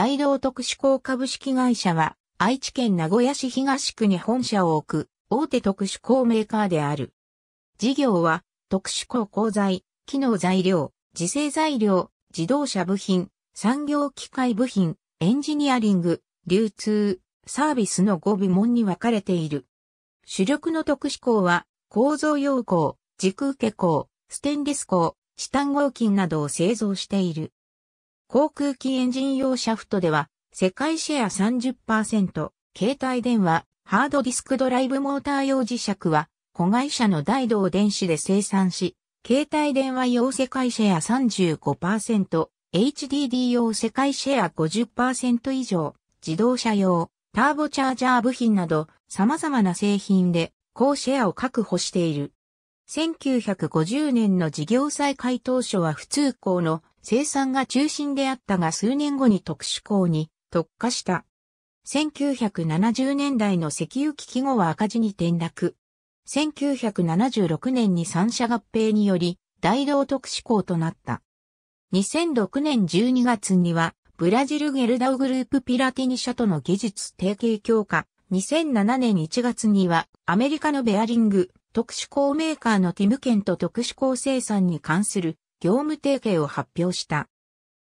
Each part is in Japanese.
大同特殊鋼株式会社は、愛知県名古屋市東区に本社を置く、大手特殊鋼メーカーである。事業は、特殊鋼鋼材、機能材料、自生材料、自動車部品、産業機械部品、エンジニアリング、流通、サービスの5部門に分かれている。主力の特殊鋼は、構造用鋼、時空化鋼、ステンレス鋼、チタン合金などを製造している。航空機エンジン用シャフトでは、世界シェア30%、携帯電話、ハードディスクドライブモーター用磁石は、子会社の大道電子で生産し、携帯電話用世界シェア35%、HDD 用世界シェア50%以上、自動車用、ターボチャージャー部品など、様々な製品で、高シェアを確保している。1950年の事業再開当初は普通校の生産が中心であったが数年後に特殊鋼に特化した。1970年代の石油危機後は赤字に転落。1976年に三社合併により、大道特殊鋼となった。2006年12月には、ブラジルゲルダウグループピラティニ社との技術提携強化。2007年1月には、アメリカのベアリング、特殊鋼メーカーのティムケンと特殊鋼生産に関する業務提携を発表した。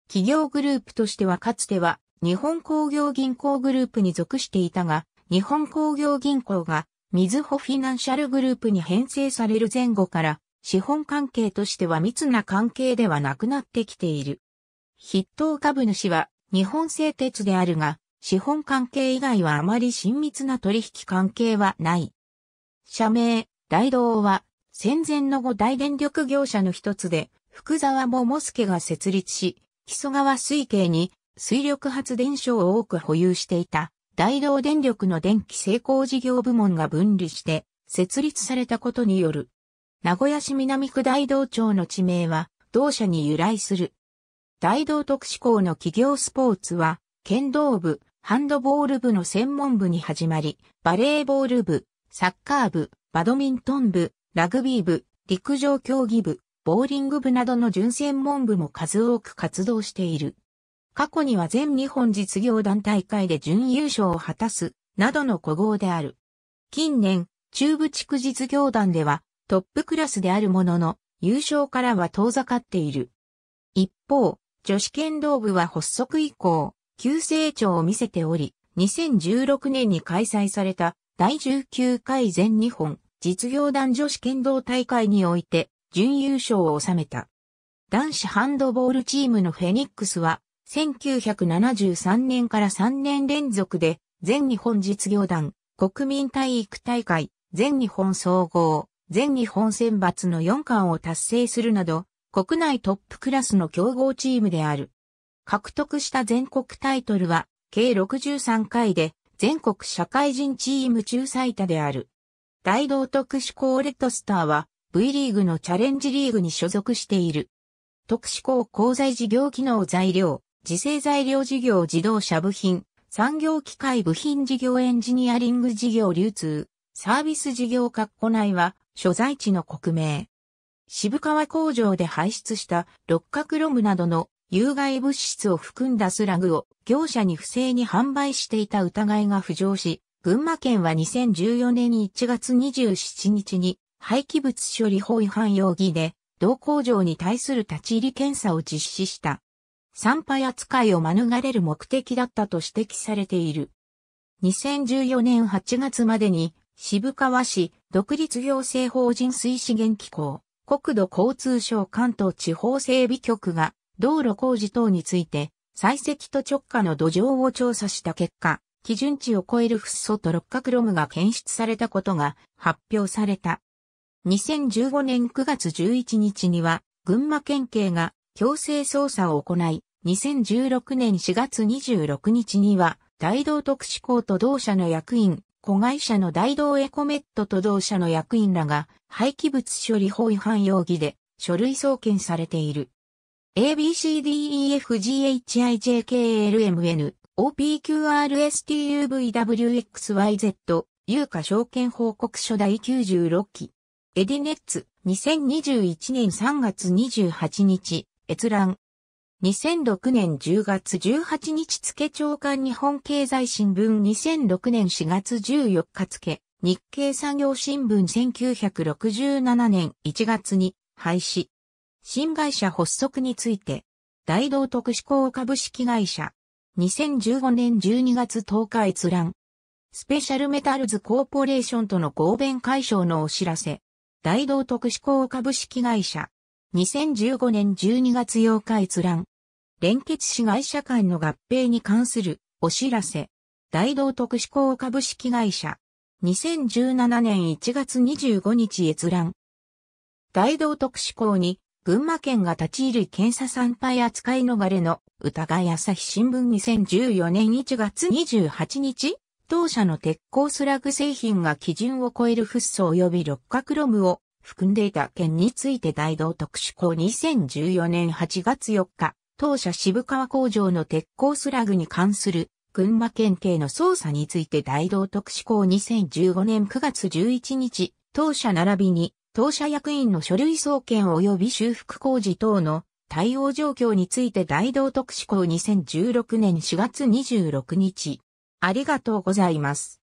企業グループとしてはかつては日本工業銀行グループに属していたが、日本工業銀行がみずほフィナンシャルグループに編成される前後から、資本関係としては密な関係ではなくなってきている。筆頭株主は日本製鉄であるが、資本関係以外はあまり親密な取引関係はない。社名、大道は戦前の五大電力業者の一つで、福沢桃介が設立し、木曽川水系に水力発電所を多く保有していた大道電力の電気成功事業部門が分離して設立されたことによる。名古屋市南区大道町の地名は同社に由来する。大道特殊校の企業スポーツは剣道部、ハンドボール部の専門部に始まり、バレーボール部、サッカー部、バドミントン部、ラグビー部、陸上競技部、ボーリング部などの準専門部も数多く活動している。過去には全日本実業団大会で準優勝を果たす、などの古豪である。近年、中部地区実業団ではトップクラスであるものの、優勝からは遠ざかっている。一方、女子剣道部は発足以降、急成長を見せており、2016年に開催された第19回全日本実業団女子剣道大会において、準優勝を収めた。男子ハンドボールチームのフェニックスは、1973年から3年連続で、全日本実業団、国民体育大会、全日本総合、全日本選抜の4冠を達成するなど、国内トップクラスの強豪チームである。獲得した全国タイトルは、計63回で、全国社会人チーム中最多である。大道特殊コレットスターは、V リーグのチャレンジリーグに所属している。特殊鋼鋼材事業機能材料、自生材料事業自動車部品、産業機械部品事業エンジニアリング事業流通、サービス事業括弧内は、所在地の国名。渋川工場で排出した六角ロムなどの有害物質を含んだスラグを業者に不正に販売していた疑いが浮上し、群馬県は2014年1月27日に廃棄物処理法違反容疑で、同工場に対する立ち入り検査を実施した。産廃扱いを免れる目的だったと指摘されている。2014年8月までに、渋川市独立行政法人水資源機構、国土交通省関東地方整備局が、道路工事等について、採石と直下の土壌を調査した結果、基準値を超えるフッ素と六角ロムが検出されたことが発表された。2015年9月11日には、群馬県警が強制捜査を行い、2016年4月26日には、大道特殊校と同社の役員、子会社の大道エコメットと同社の役員らが、廃棄物処理法違反容疑で、書類送検されている。ABCDEFGHIJKLMN OPQRSTUVWXYZ 有価証券報告書第96期エディネッツ、2021年3月28日、閲覧。2006年10月18日付長官日本経済新聞2006年4月14日付日経産業新聞1967年1月に廃止。新会社発足について、大道特殊工株式会社。2015年12月10日閲覧。スペシャルメタルズコーポレーションとの合弁解消のお知らせ。大道特殊工株式会社。2015年12月8日閲覧。連結市会社間の合併に関するお知らせ。大道特殊工株式会社。2017年1月25日閲覧。大道特殊工に群馬県が立ち入り検査参拝扱い逃れの疑い朝日新聞2014年1月28日当社の鉄鋼スラグ製品が基準を超えるフッ素及び六角ロムを含んでいた件について大道特殊校2014年8月4日、当社渋川工場の鉄鋼スラグに関する群馬県警の捜査について大道特殊校2015年9月11日、当社並びに当社役員の書類送検及び修復工事等の対応状況について大道特殊校2016年4月26日、ありがとうございます。